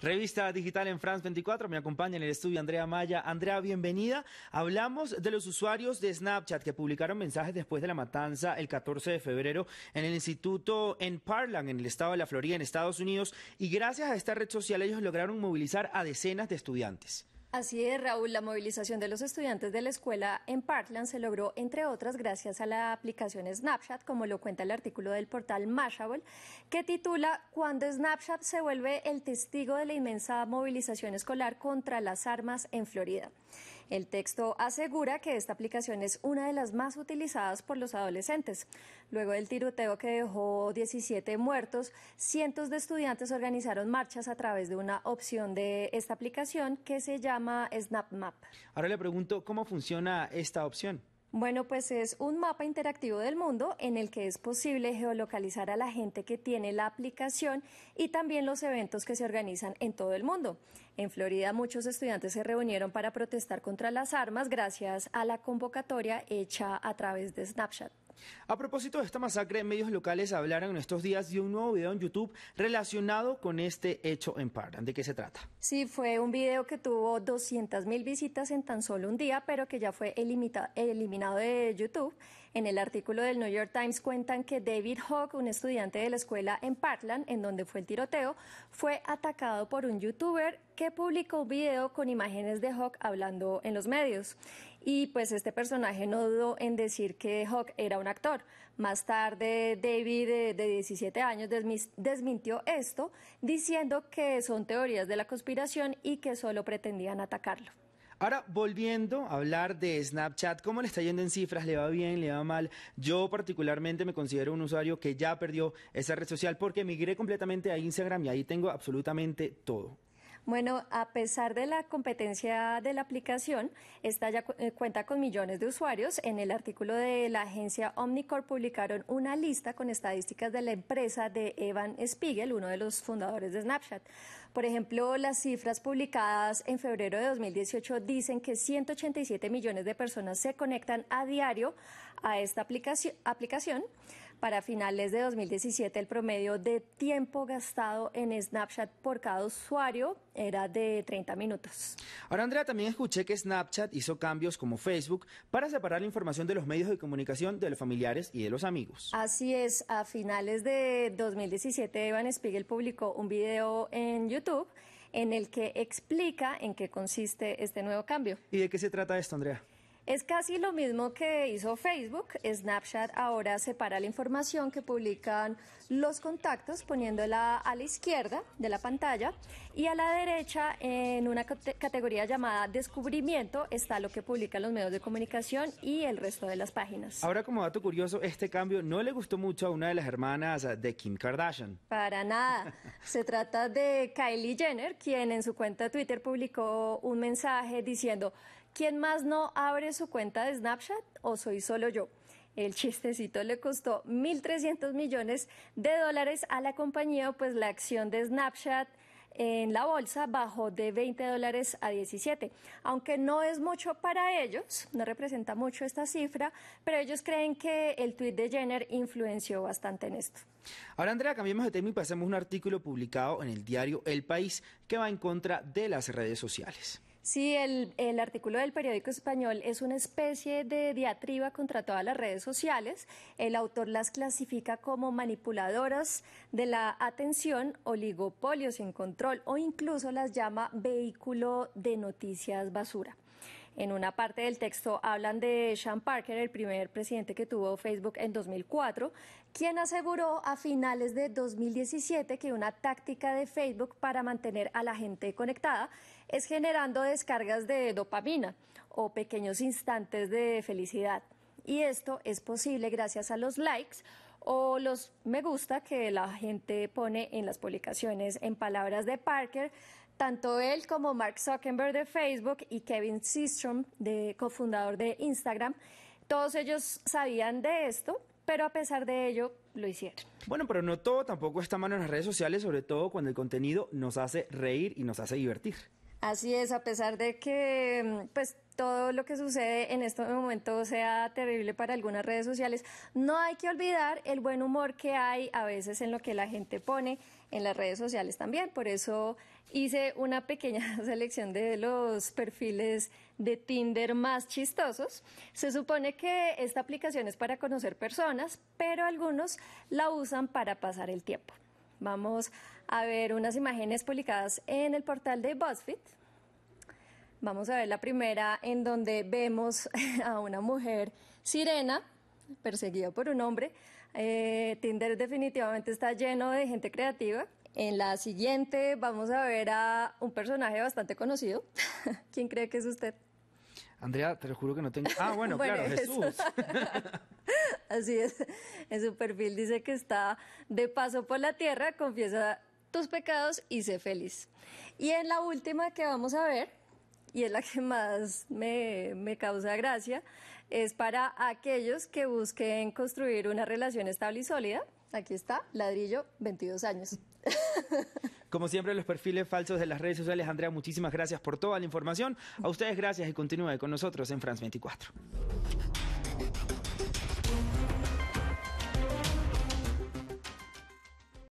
Revista Digital en France 24. Me acompaña en el estudio Andrea Maya. Andrea, bienvenida. Hablamos de los usuarios de Snapchat que publicaron mensajes después de la matanza el 14 de febrero en el instituto en Parland, en el estado de la Florida, en Estados Unidos. Y gracias a esta red social ellos lograron movilizar a decenas de estudiantes. Así es, Raúl, la movilización de los estudiantes de la escuela en Parkland se logró, entre otras, gracias a la aplicación Snapchat, como lo cuenta el artículo del portal Mashable, que titula Cuando Snapchat se vuelve el testigo de la inmensa movilización escolar contra las armas en Florida. El texto asegura que esta aplicación es una de las más utilizadas por los adolescentes. Luego del tiroteo que dejó 17 muertos, cientos de estudiantes organizaron marchas a través de una opción de esta aplicación que se llama Snap Map. Ahora le pregunto, ¿cómo funciona esta opción? Bueno, pues es un mapa interactivo del mundo en el que es posible geolocalizar a la gente que tiene la aplicación y también los eventos que se organizan en todo el mundo. En Florida muchos estudiantes se reunieron para protestar contra las armas gracias a la convocatoria hecha a través de Snapchat. A propósito de esta masacre, medios locales hablaron en estos días de un nuevo video en YouTube relacionado con este hecho en Parran. ¿De qué se trata? Sí, fue un video que tuvo 200.000 visitas en tan solo un día, pero que ya fue eliminado de YouTube. En el artículo del New York Times cuentan que David Hawk, un estudiante de la escuela en Parkland, en donde fue el tiroteo, fue atacado por un youtuber que publicó un video con imágenes de Hawk hablando en los medios. Y pues este personaje no dudó en decir que Hawk era un actor. Más tarde, David, eh, de 17 años, desmintió esto, diciendo que son teorías de la conspiración y que solo pretendían atacarlo. Ahora, volviendo a hablar de Snapchat, ¿cómo le está yendo en cifras? ¿Le va bien? ¿Le va mal? Yo particularmente me considero un usuario que ya perdió esa red social porque migré completamente a Instagram y ahí tengo absolutamente todo. Bueno, a pesar de la competencia de la aplicación, esta ya eh, cuenta con millones de usuarios. En el artículo de la agencia Omnicorp publicaron una lista con estadísticas de la empresa de Evan Spiegel, uno de los fundadores de Snapchat. Por ejemplo, las cifras publicadas en febrero de 2018 dicen que 187 millones de personas se conectan a diario a esta aplicación, aplicación para finales de 2017, el promedio de tiempo gastado en Snapchat por cada usuario era de 30 minutos. Ahora, Andrea, también escuché que Snapchat hizo cambios como Facebook para separar la información de los medios de comunicación de los familiares y de los amigos. Así es, a finales de 2017, Evan Spiegel publicó un video en YouTube en el que explica en qué consiste este nuevo cambio. ¿Y de qué se trata esto, Andrea? Es casi lo mismo que hizo Facebook. Snapchat ahora separa la información que publican los contactos poniéndola a la izquierda de la pantalla y a la derecha en una categoría llamada descubrimiento está lo que publican los medios de comunicación y el resto de las páginas. Ahora como dato curioso, este cambio no le gustó mucho a una de las hermanas de Kim Kardashian. Para nada. Se trata de Kylie Jenner, quien en su cuenta Twitter publicó un mensaje diciendo ¿Quién más no abre su cuenta de Snapchat o soy solo yo? El chistecito le costó 1.300 millones de dólares a la compañía, pues la acción de Snapchat en la bolsa bajó de 20 dólares a 17. Aunque no es mucho para ellos, no representa mucho esta cifra, pero ellos creen que el tuit de Jenner influenció bastante en esto. Ahora, Andrea, cambiemos de tema y pasemos un artículo publicado en el diario El País que va en contra de las redes sociales. Sí, el, artículo del periódico español es una especie de diatriba contra todas las redes sociales. El autor las clasifica como manipuladoras de la atención, oligopolios en control o incluso las llama vehículo de noticias basura. En una parte del texto hablan de Sean Parker, el primer presidente que tuvo Facebook en 2004, quien aseguró a finales de 2017 que una táctica de Facebook para mantener a la gente conectada es generando descargas de dopamina o pequeños instantes de felicidad. Y esto es posible gracias a los likes o los me gusta que la gente pone en las publicaciones. En palabras de Parker, tanto él como Mark Zuckerberg de Facebook y Kevin Systrom, de, cofundador de Instagram, todos ellos sabían de esto, pero a pesar de ello lo hicieron. Bueno, pero no todo tampoco está mano en las redes sociales, sobre todo cuando el contenido nos hace reír y nos hace divertir. Así es, a pesar de que mm, pues todo lo que sucede en este momento sea terrible para algunas redes sociales, no hay que olvidar el buen humor que hay a veces en lo que la gente pone en las redes sociales también. Por eso hice una pequeña selección de los perfiles de Tinder más chistosos. Se supone que esta aplicación es para conocer personas, pero algunos la usan para pasar el tiempo. Vamos a ver unas imágenes publicadas en el portal de BuzzFeed. Vamos a ver la primera en donde vemos a una mujer sirena perseguida por un hombre. Eh, Tinder definitivamente está lleno de gente creativa. En la siguiente vamos a ver a un personaje bastante conocido. ¿Quién cree que es usted? Andrea, te lo juro que no tengo. Ah, bueno claro, Jesús así es, en su perfil dice que está de paso por la tierra, confiesa tus pecados y sé feliz. Y en la última que vamos a ver, y es la que más me, me, causa gracia, es para aquellos que busquen construir una relación estable y sólida. Aquí está, ladrillo, 22 años. Como siempre, los perfiles falsos de las redes sociales. Andrea, muchísimas gracias por toda la información. A ustedes gracias y continúe con nosotros en France 24.